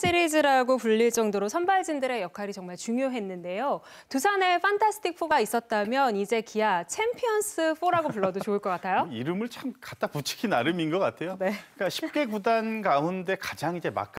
시리즈라고 불릴 정도로 선발진들의 역할이 정말 중요했는데요. 두산의 판타스틱 4가 있었다면 이제 기아 챔피언스 4라고 불러도 좋을 것 같아요. 이름을 참 갖다 붙이기 나름인 것 같아요. 네. 그러니까 10개 구단 가운데 가장 이제 막